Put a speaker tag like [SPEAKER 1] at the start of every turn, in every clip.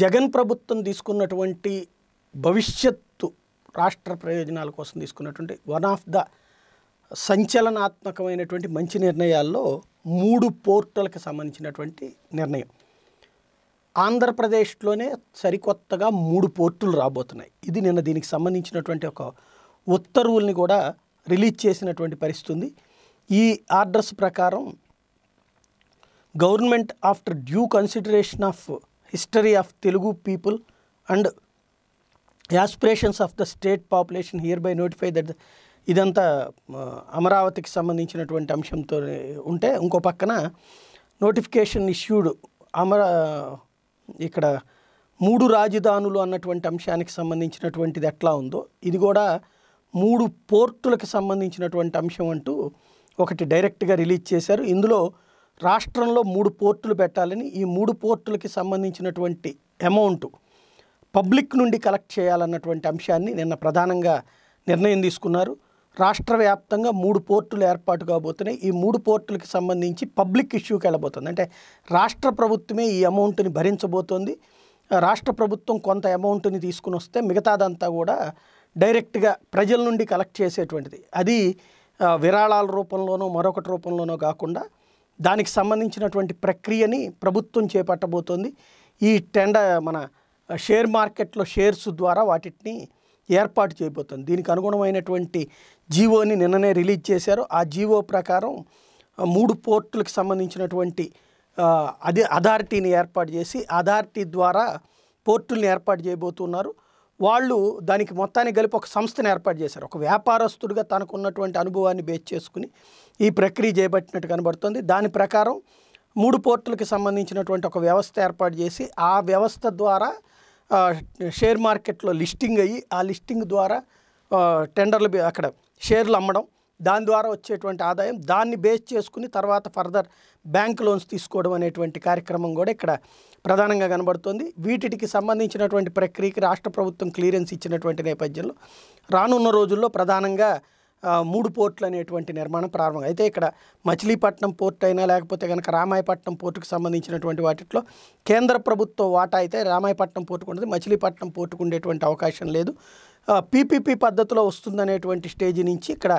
[SPEAKER 1] జగన్ ప్రభుత్వం తీసుకున్నటువంటి భవిష్యత్తు రాష్ట్ర ప్రయోజనాల కోసం తీసుకున్నటువంటి వన్ ఆఫ్ ద సంచలనాత్మకమైనటువంటి మంచి నిర్ణయాల్లో మూడు పోర్టులకు సంబంధించినటువంటి నిర్ణయం ఆంధ్రప్రదేశ్లోనే సరికొత్తగా మూడు పోర్టులు రాబోతున్నాయి ఇది నిన్న దీనికి సంబంధించినటువంటి ఒక ఉత్తర్వుల్ని కూడా రిలీజ్ చేసినటువంటి పరిస్థితుంది ఈ ఆర్డర్స్ ప్రకారం government after due consideration of history of Telugu people and aspirations of the state population hereby notify that ఇదంతా అమరావతికి సంబంధించినటువంటి అంశంతో ఉంటే ఇంకో పక్కన నోటిఫికేషన్ ఇష్యూడ్ అమరా ఇక్కడ మూడు రాజధానులు అన్నటువంటి అంశానికి సంబంధించినటువంటిది ఎట్లా ఉందో ఇది కూడా మూడు పోర్టులకు సంబంధించినటువంటి అంశం అంటూ ఒకటి డైరెక్ట్గా రిలీజ్ చేశారు ఇందులో రాష్ట్రంలో మూడు పోర్టులు పెట్టాలని ఈ మూడు పోర్టులకి సంబంధించినటువంటి అమౌంట్ పబ్లిక్ నుండి కలెక్ట్ చేయాలన్నటువంటి అంశాన్ని నిన్న ప్రధానంగా నిర్ణయం తీసుకున్నారు రాష్ట్ర వ్యాప్తంగా మూడు పోర్టులు ఏర్పాటు కాబోతున్నాయి ఈ మూడు పోర్టులకు సంబంధించి పబ్లిక్ ఇష్యూకి వెళ్ళబోతుంది అంటే రాష్ట్ర ప్రభుత్వమే ఈ అమౌంట్ని భరించబోతోంది రాష్ట్ర ప్రభుత్వం కొంత అమౌంట్ని తీసుకుని వస్తే మిగతాదంతా కూడా డైరెక్ట్గా ప్రజల నుండి కలెక్ట్ చేసేటువంటిది అది విరాళాల రూపంలోనో మరొకటి రూపంలోనో కాకుండా దానికి సంబంధించినటువంటి ప్రక్రియని ప్రభుత్వం చేపట్టబోతోంది ఈ టెండర్ మన షేర్ మార్కెట్లో షేర్స్ ద్వారా వాటిని ఏర్పాటు చేయబోతుంది దీనికి అనుగుణమైనటువంటి జీవోని నిన్ననే రిలీజ్ చేశారు ఆ జీవో ప్రకారం మూడు పోర్టులకు సంబంధించినటువంటి అదే అథారిటీని ఏర్పాటు చేసి అథారిటీ ద్వారా పోర్టుల్ని ఏర్పాటు చేయబోతున్నారు వాళ్ళు దానికి మొత్తాన్ని కలిపి ఒక సంస్థను ఏర్పాటు చేశారు ఒక వ్యాపారస్తుడిగా తనకున్నటువంటి అనుభవాన్ని బేస్ చేసుకుని ఈ ప్రక్రియ చేపట్టినట్టు కనబడుతుంది దాని ప్రకారం మూడు పోర్టులకి సంబంధించినటువంటి ఒక వ్యవస్థ ఏర్పాటు చేసి ఆ వ్యవస్థ ద్వారా షేర్ మార్కెట్లో లిస్టింగ్ అయ్యి ఆ లిస్టింగ్ ద్వారా టెండర్లు అక్కడ షేర్లు అమ్మడం దాని ద్వారా వచ్చేటువంటి ఆదాయం దాన్ని బేస్ చేసుకుని తర్వాత ఫర్దర్ బ్యాంక్ లోన్స్ తీసుకోవడం అనేటువంటి కార్యక్రమం కూడా ఇక్కడ ప్రధానంగా కనబడుతుంది వీటికి సంబంధించినటువంటి ప్రక్రియకి రాష్ట్ర ప్రభుత్వం క్లియరెన్స్ ఇచ్చినటువంటి నేపథ్యంలో రానున్న రోజుల్లో ప్రధానంగా మూడు పోర్టులు అనేటువంటి నిర్మాణం ప్రారంభం అయితే ఇక్కడ మచిలీపట్నం పోర్ట్ అయినా లేకపోతే కనుక రామాయపట్నం పోర్టుకు సంబంధించినటువంటి వాటిలో కేంద్ర ప్రభుత్వ వాటా అయితే రామాయపట్నం పోర్టుకు ఉండదు మచిలీపట్నం పోర్టుకు ఉండేటువంటి అవకాశం లేదు పీపీపీ పద్ధతిలో వస్తుందనేటువంటి స్టేజ్ నుంచి ఇక్కడ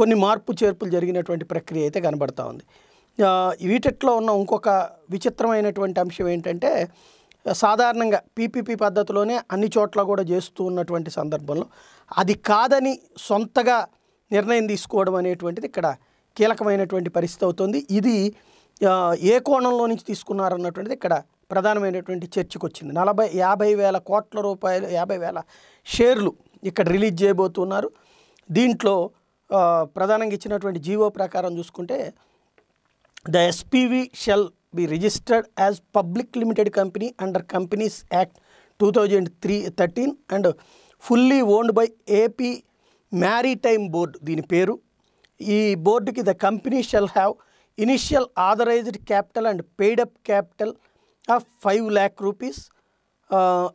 [SPEAKER 1] కొన్ని మార్పు చేర్పులు జరిగినటువంటి ప్రక్రియ అయితే కనబడుతూ ఉంది వీటిలో ఉన్న ఇంకొక విచిత్రమైనటువంటి అంశం ఏంటంటే సాధారణంగా పీపీపీ పద్ధతిలోనే అన్ని చోట్ల కూడా చేస్తూ ఉన్నటువంటి సందర్భంలో అది కాదని సొంతగా నిర్ణయం తీసుకోవడం అనేటువంటిది ఇక్కడ కీలకమైనటువంటి పరిస్థితి అవుతుంది ఇది ఏ కోణంలో నుంచి తీసుకున్నారన్నటువంటిది ఇక్కడ ప్రధానమైనటువంటి చర్చకు వచ్చింది నలభై యాభై వేల కోట్ల రూపాయలు యాభై వేల షేర్లు ఇక్కడ రిలీజ్ చేయబోతున్నారు దీంట్లో ప్రధానంగా ఇచ్చినటువంటి జీవో ప్రకారం చూసుకుంటే the SPV shall be registered as public limited company under companies act two thousand three thirteen and fully owned by AP maritime board దీని పేరు ఈ బోర్డుకి the company shall have initial authorized capital and paid up capital of five lakh rupees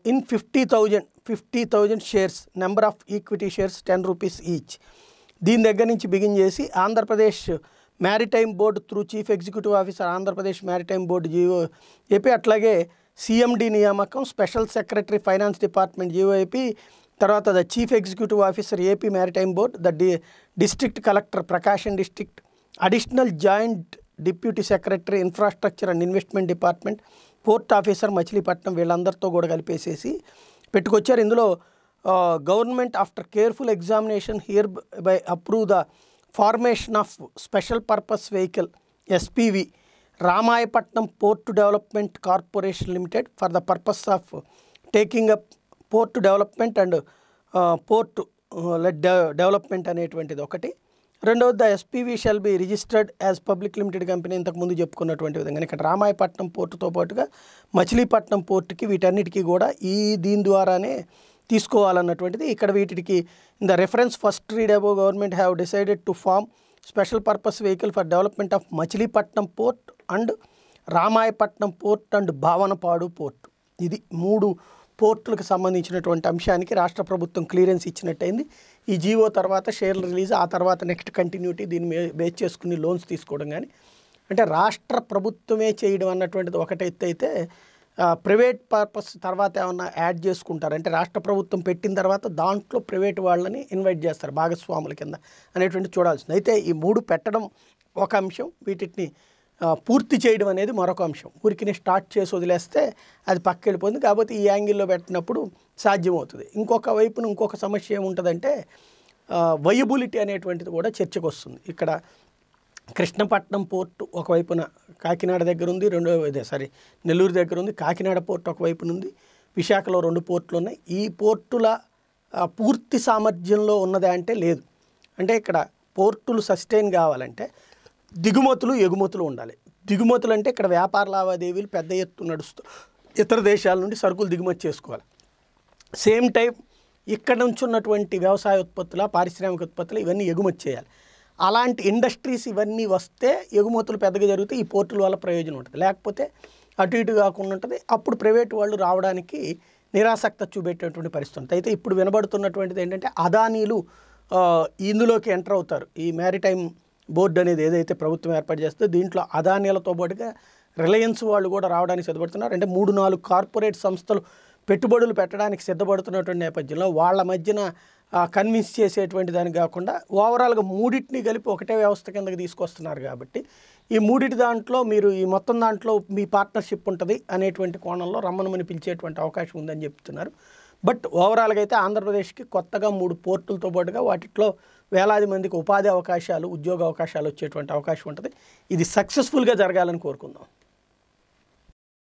[SPEAKER 1] in fifty thousand fifty thousand shares number of equity shares ten rupees each దీని దగ్గర నుంచి begin చేసి Andhra Pradesh maritime board through chief executive officer Andhra Pradesh maritime board GO చెప్పి అట్లాగే CMD నియామకం special secretary finance department జీవోఐపి తర్వాత the chief executive officer AP maritime board the D district collector Prakasam district additional joint deputy secretary infrastructure and investment department port officer Machilipatnam వీళ్ళందరితో కూడా కలిపేసేసి పెట్టుకొచ్చారు ఇందులో government after careful examination hereby approve the formation of special purpose vehicle SPV Ramayapatnam port development corporation limited for the purpose of taking up port development and port development అనేటువంటిది ఒకటి రెండవది the SPV shall be registered as public limited company ఇంతకుముందు చెప్పుకున్నటువంటి విధంగా ఇక్కడ రామాయపట్నం పోర్టుతో పాటుగా మచిలీపట్నం పోర్టుకి వీటన్నిటికీ కూడా ఈ దీని ద్వారానే తీసుకోవాలన్నటువంటిది ఇక్కడ వీటికి the reference first read above government have decided to form special purpose vehicle for development of Machilipatnam port and Ramayapatnam port and Bhavanapadu port ఇది మూడు పోర్టులకు సంబంధించినటువంటి అంశానికి రాష్ట్ర ప్రభుత్వం క్లియరెన్స్ ఇచ్చినట్టయింది ఈ జీవో తర్వాత షేర్లు రిలీజ్ ఆ తర్వాత నెక్స్ట్ కంటిన్యూటీ దీన్ని బేస్ చేసుకుని లోన్స్ తీసుకోవడం కానీ అంటే రాష్ట్ర ప్రభుత్వమే చేయడం అన్నటువంటిది ఒకటైతే అయితే ప్రైవేట్ పర్పస్ తర్వాత ఏమన్నా యాడ్ చేసుకుంటారు అంటే రాష్ట్ర ప్రభుత్వం పెట్టిన తర్వాత దాంట్లో ప్రైవేట్ వాళ్ళని ఇన్వైట్ చేస్తారు భాగస్వాముల కింద అనేటువంటి చూడాల్సింది అయితే ఈ మూడు పెట్టడం ఒక అంశం వీటిని పూర్తి చేయడం అనేది మరొక అంశం ఉరికిని స్టార్ట్ చేసి వదిలేస్తే అది పక్క వెళ్ళిపోతుంది కాకపోతే ఈ యాంగిల్లో పెట్టినప్పుడు సాధ్యమవుతుంది ఇంకొక వైపున ఇంకొక సమస్య ఏముంటుందంటే వయబులిటీ అనేటువంటిది కూడా చర్చకు వస్తుంది ఇక్కడ కృష్ణపట్నం పోర్టు ఒకవైపున కాకినాడ దగ్గర ఉంది రెండో సారీ నెల్లూరు దగ్గర ఉంది కాకినాడ పోర్టు ఒకవైపున ఉంది విశాఖలో రెండు పోర్టులు ఉన్నాయి ఈ పోర్టుల పూర్తి సామర్థ్యంలో ఉన్నదా అంటే లేదు అంటే ఇక్కడ పోర్టులు సస్టైన్ కావాలంటే దిగుమతులు ఎగుమతులు ఉండాలి దిగుమతులు అంటే ఇక్కడ వ్యాపార లావాదేవీలు పెద్ద ఎత్తు నడుస్తూ ఇతర దేశాల నుండి సరుకులు దిగుమతి చేసుకోవాలి సేమ్ టైం ఇక్కడ నుంచి ఉన్నటువంటి వ్యవసాయ ఉత్పత్తుల పారిశ్రామిక ఉత్పత్తులు ఇవన్నీ ఎగుమతి చేయాలి అలాంటి ఇండస్ట్రీస్ ఇవన్నీ వస్తే ఎగుమతులు పెద్దగా జరిగితే ఈ పోర్టుల వల్ల ప్రయోజనం ఉంటుంది లేకపోతే అటు ఇటు కాకుండా ఉంటుంది అప్పుడు ప్రైవేట్ వాళ్ళు రావడానికి నిరాసక్త చూపెట్టేటువంటి పరిస్థితి ఉంటుంది అయితే ఇప్పుడు వినబడుతున్నటువంటిది ఏంటంటే అదానీలు ఇందులోకి ఎంటర్ అవుతారు ఈ మ్యారిటైమ్ బోర్డు అనేది ఏదైతే ప్రభుత్వం ఏర్పాటు చేస్తుందో దీంట్లో అదానీలతో పాటుగా రిలయన్స్ వాళ్ళు కూడా రావడానికి సిద్ధపడుతున్నారు అంటే మూడు నాలుగు కార్పొరేట్ సంస్థలు పెట్టుబడులు పెట్టడానికి సిద్ధపడుతున్నటువంటి నేపథ్యంలో వాళ్ళ మధ్యన కన్విన్స్ చేసేటువంటి దానికి కాకుండా ఓవరాల్గా మూడింటిని కలిపి ఒకటే వ్యవస్థ కిందకి తీసుకొస్తున్నారు కాబట్టి ఈ మూడింటి దాంట్లో మీరు ఈ మొత్తం దాంట్లో మీ పార్ట్నర్షిప్ ఉంటుంది అనేటువంటి కోణంలో రమ్మనమని పిలిచేటువంటి అవకాశం ఉందని చెప్తున్నారు బట్ ఓవరాల్గా అయితే ఆంధ్రప్రదేశ్కి కొత్తగా మూడు పోర్టులతో పాటుగా వాటిలో వేలాది మందికి ఉపాధి అవకాశాలు ఉద్యోగ అవకాశాలు వచ్చేటువంటి అవకాశం ఉంటుంది ఇది సక్సెస్ఫుల్గా జరగాలని కోరుకుందాం